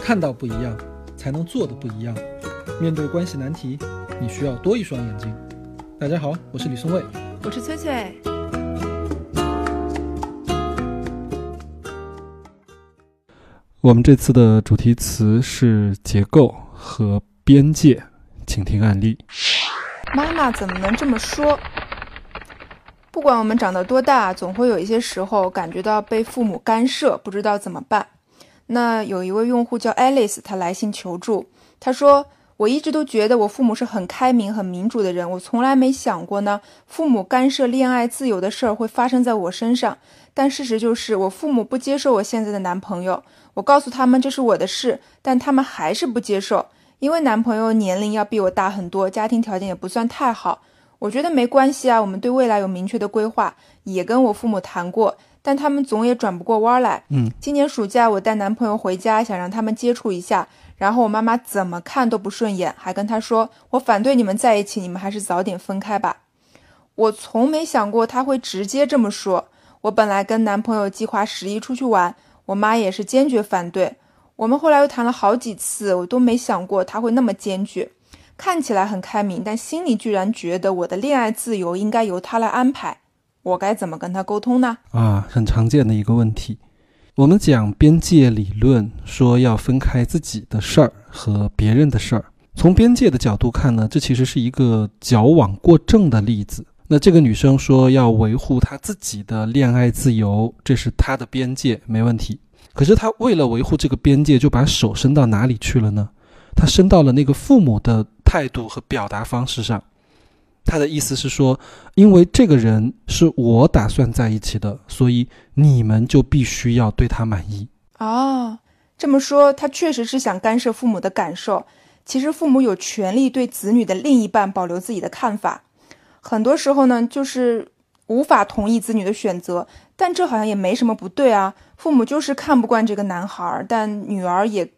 看到不一样，才能做的不一样。面对关系难题，你需要多一双眼睛。大家好，我是李松蔚，我是崔崔。我们这次的主题词是结构和边界，请听案例。妈妈怎么能这么说？不管我们长得多大，总会有一些时候感觉到被父母干涉，不知道怎么办。那有一位用户叫 Alice，她来信求助。她说：“我一直都觉得我父母是很开明、很民主的人，我从来没想过呢，父母干涉恋爱自由的事儿会发生在我身上。但事实就是，我父母不接受我现在的男朋友。我告诉他们这是我的事，但他们还是不接受，因为男朋友年龄要比我大很多，家庭条件也不算太好。我觉得没关系啊，我们对未来有明确的规划，也跟我父母谈过。”但他们总也转不过弯来。嗯，今年暑假我带男朋友回家，想让他们接触一下，然后我妈妈怎么看都不顺眼，还跟他说：“我反对你们在一起，你们还是早点分开吧。”我从没想过他会直接这么说。我本来跟男朋友计划十一出去玩，我妈也是坚决反对。我们后来又谈了好几次，我都没想过他会那么坚决。看起来很开明，但心里居然觉得我的恋爱自由应该由他来安排。我该怎么跟他沟通呢？啊，很常见的一个问题。我们讲边界理论，说要分开自己的事儿和别人的事儿。从边界的角度看呢，这其实是一个矫枉过正的例子。那这个女生说要维护她自己的恋爱自由，这是她的边界，没问题。可是她为了维护这个边界，就把手伸到哪里去了呢？她伸到了那个父母的态度和表达方式上。他的意思是说，因为这个人是我打算在一起的，所以你们就必须要对他满意。哦，这么说，他确实是想干涉父母的感受。其实父母有权利对子女的另一半保留自己的看法。很多时候呢，就是无法同意子女的选择，但这好像也没什么不对啊。父母就是看不惯这个男孩，但女儿也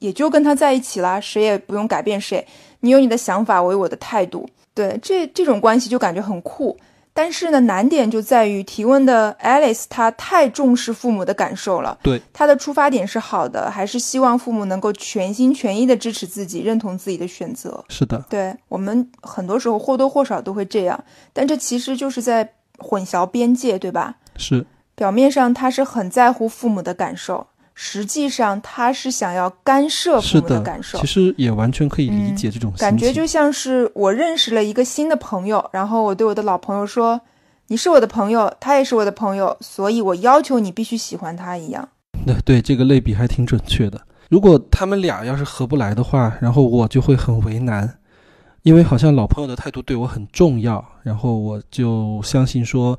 也就跟他在一起了，谁也不用改变谁。你有你的想法，我有我的态度。对这这种关系就感觉很酷，但是呢，难点就在于提问的 Alice 她太重视父母的感受了。对，她的出发点是好的，还是希望父母能够全心全意的支持自己，认同自己的选择。是的，对我们很多时候或多或少都会这样，但这其实就是在混淆边界，对吧？是，表面上他是很在乎父母的感受。实际上，他是想要干涉父母的感受。其实也完全可以理解这种感觉，就像是我认识了一个新的朋友，然后我对我的老朋友说：“你是我的朋友，他也是我的朋友，所以我要求你必须喜欢他一样。”那对这个类比还挺准确的。如果他们俩要是合不来的话，然后我就会很为难，因为好像老朋友的态度对我很重要，然后我就相信说。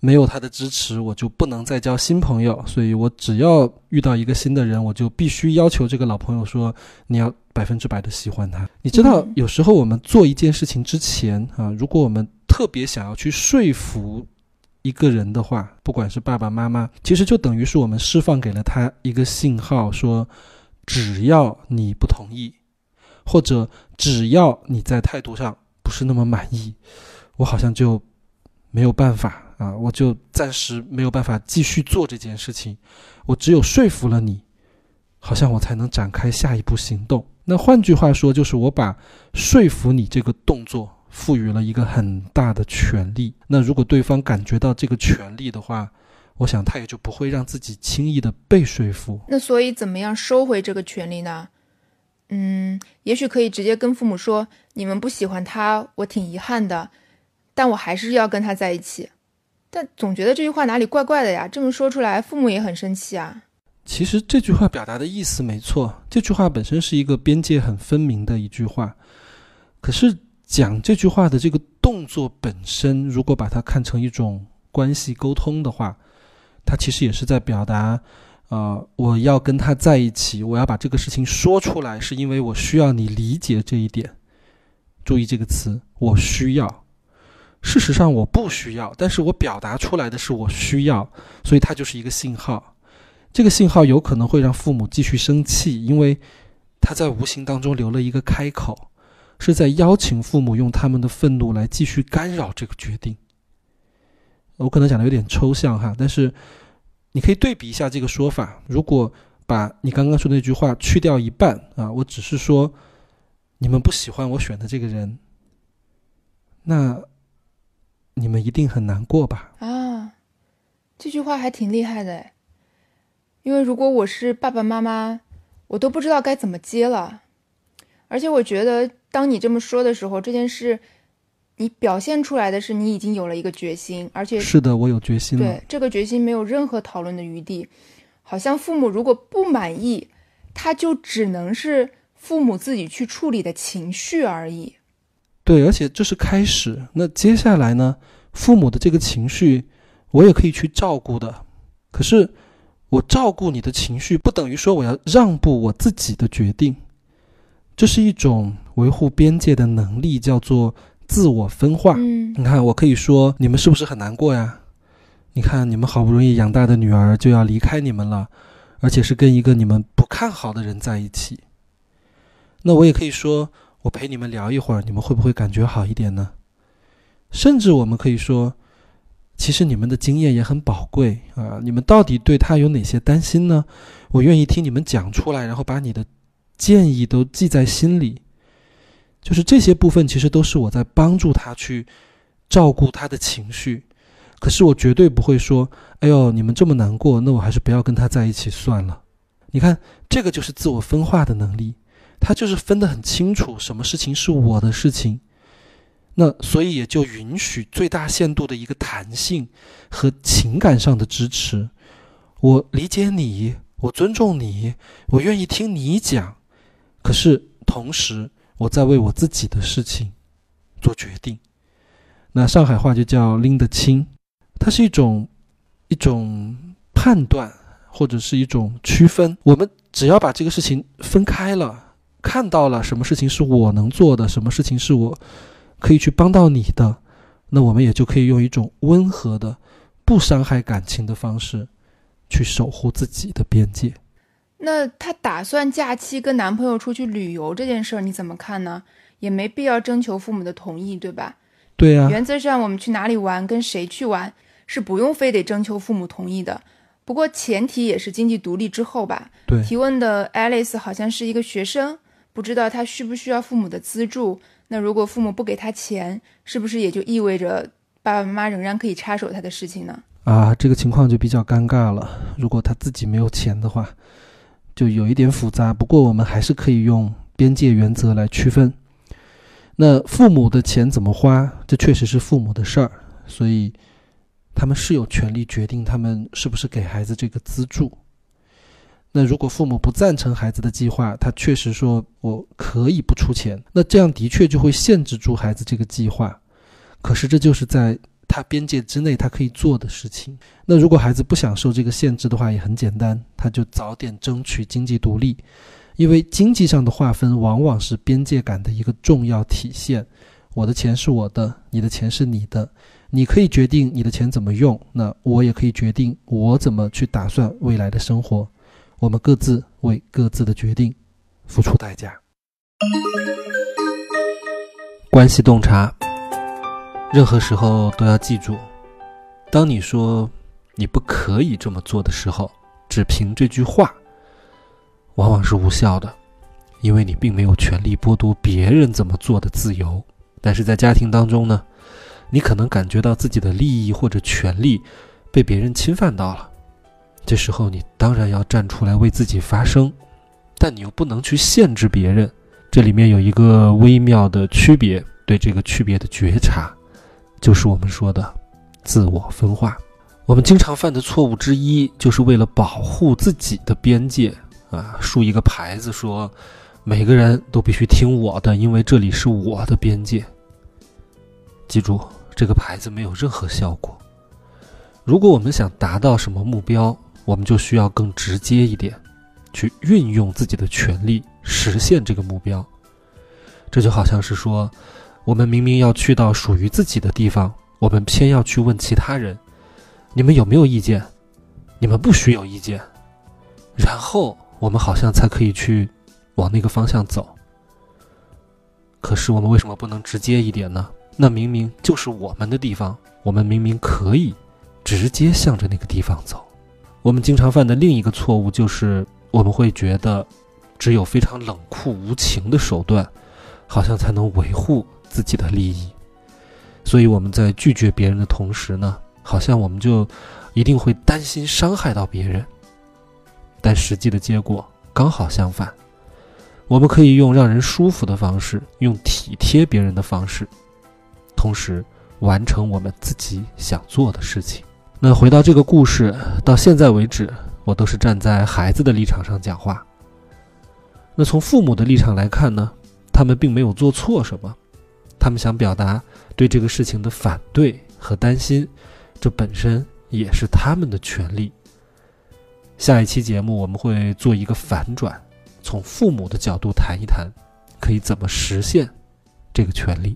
没有他的支持，我就不能再交新朋友。所以我只要遇到一个新的人，我就必须要求这个老朋友说：“你要百分之百的喜欢他。”你知道，有时候我们做一件事情之前啊，如果我们特别想要去说服一个人的话，不管是爸爸妈妈，其实就等于是我们释放给了他一个信号，说：只要你不同意，或者只要你在态度上不是那么满意，我好像就没有办法。啊，我就暂时没有办法继续做这件事情，我只有说服了你，好像我才能展开下一步行动。那换句话说，就是我把说服你这个动作赋予了一个很大的权利。那如果对方感觉到这个权利的话，我想他也就不会让自己轻易的被说服。那所以怎么样收回这个权利呢？嗯，也许可以直接跟父母说：“你们不喜欢他，我挺遗憾的，但我还是要跟他在一起。”但总觉得这句话哪里怪怪的呀，这么说出来，父母也很生气啊。其实这句话表达的意思没错，这句话本身是一个边界很分明的一句话。可是讲这句话的这个动作本身，如果把它看成一种关系沟通的话，它其实也是在表达，呃，我要跟他在一起，我要把这个事情说出来，是因为我需要你理解这一点。注意这个词，我需要。事实上，我不需要，但是我表达出来的是我需要，所以它就是一个信号。这个信号有可能会让父母继续生气，因为他在无形当中留了一个开口，是在邀请父母用他们的愤怒来继续干扰这个决定。我可能讲的有点抽象哈，但是你可以对比一下这个说法。如果把你刚刚说那句话去掉一半啊，我只是说你们不喜欢我选的这个人，那。你们一定很难过吧？啊，这句话还挺厉害的因为如果我是爸爸妈妈，我都不知道该怎么接了。而且我觉得，当你这么说的时候，这件事你表现出来的是你已经有了一个决心，而且是的，我有决心。对，这个决心没有任何讨论的余地。好像父母如果不满意，他就只能是父母自己去处理的情绪而已。对，而且这是开始。那接下来呢？父母的这个情绪，我也可以去照顾的。可是，我照顾你的情绪，不等于说我要让步我自己的决定。这是一种维护边界的能力，叫做自我分化。嗯，你看，我可以说你们是不是很难过呀？你看，你们好不容易养大的女儿就要离开你们了，而且是跟一个你们不看好的人在一起。那我也可以说。我陪你们聊一会儿，你们会不会感觉好一点呢？甚至我们可以说，其实你们的经验也很宝贵啊！你们到底对他有哪些担心呢？我愿意听你们讲出来，然后把你的建议都记在心里。就是这些部分，其实都是我在帮助他去照顾他的情绪。可是我绝对不会说：“哎呦，你们这么难过，那我还是不要跟他在一起算了。”你看，这个就是自我分化的能力。他就是分得很清楚，什么事情是我的事情，那所以也就允许最大限度的一个弹性和情感上的支持。我理解你，我尊重你，我愿意听你讲，可是同时我在为我自己的事情做决定。那上海话就叫拎得清，它是一种一种判断或者是一种区分。我们只要把这个事情分开了。看到了什么事情是我能做的，什么事情是我可以去帮到你的，那我们也就可以用一种温和的、不伤害感情的方式去守护自己的边界。那她打算假期跟男朋友出去旅游这件事儿你怎么看呢？也没必要征求父母的同意，对吧？对呀。原则上，我们去哪里玩、跟谁去玩是不用非得征求父母同意的。不过前提也是经济独立之后吧。对。提问的 Alice 好像是一个学生。不知道他需不需要父母的资助？那如果父母不给他钱，是不是也就意味着爸爸妈妈仍然可以插手他的事情呢？啊，这个情况就比较尴尬了。如果他自己没有钱的话，就有一点复杂。不过我们还是可以用边界原则来区分。那父母的钱怎么花，这确实是父母的事儿，所以他们是有权利决定他们是不是给孩子这个资助。那如果父母不赞成孩子的计划，他确实说我可以不出钱，那这样的确就会限制住孩子这个计划。可是这就是在他边界之内他可以做的事情。那如果孩子不想受这个限制的话，也很简单，他就早点争取经济独立，因为经济上的划分往往是边界感的一个重要体现。我的钱是我的，你的钱是你的，你可以决定你的钱怎么用，那我也可以决定我怎么去打算未来的生活。我们各自为各自的决定付出代价。关系洞察，任何时候都要记住，当你说你不可以这么做的时候，只凭这句话，往往是无效的，因为你并没有权利剥夺别人怎么做的自由。但是在家庭当中呢，你可能感觉到自己的利益或者权利被别人侵犯到了。这时候你当然要站出来为自己发声，但你又不能去限制别人。这里面有一个微妙的区别，对这个区别的觉察，就是我们说的自我分化。我们经常犯的错误之一，就是为了保护自己的边界啊，竖一个牌子说，每个人都必须听我的，因为这里是我的边界。记住，这个牌子没有任何效果。如果我们想达到什么目标，我们就需要更直接一点，去运用自己的权利实现这个目标。这就好像是说，我们明明要去到属于自己的地方，我们偏要去问其他人：“你们有没有意见？你们不许有意见。”然后我们好像才可以去往那个方向走。可是我们为什么不能直接一点呢？那明明就是我们的地方，我们明明可以直接向着那个地方走。我们经常犯的另一个错误就是，我们会觉得只有非常冷酷无情的手段，好像才能维护自己的利益。所以我们在拒绝别人的同时呢，好像我们就一定会担心伤害到别人。但实际的结果刚好相反，我们可以用让人舒服的方式，用体贴别人的方式，同时完成我们自己想做的事情。那回到这个故事，到现在为止，我都是站在孩子的立场上讲话。那从父母的立场来看呢，他们并没有做错什么，他们想表达对这个事情的反对和担心，这本身也是他们的权利。下一期节目我们会做一个反转，从父母的角度谈一谈，可以怎么实现这个权利。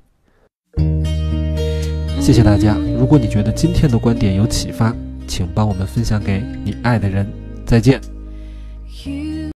谢谢大家。如果你觉得今天的观点有启发，请帮我们分享给你爱的人。再见。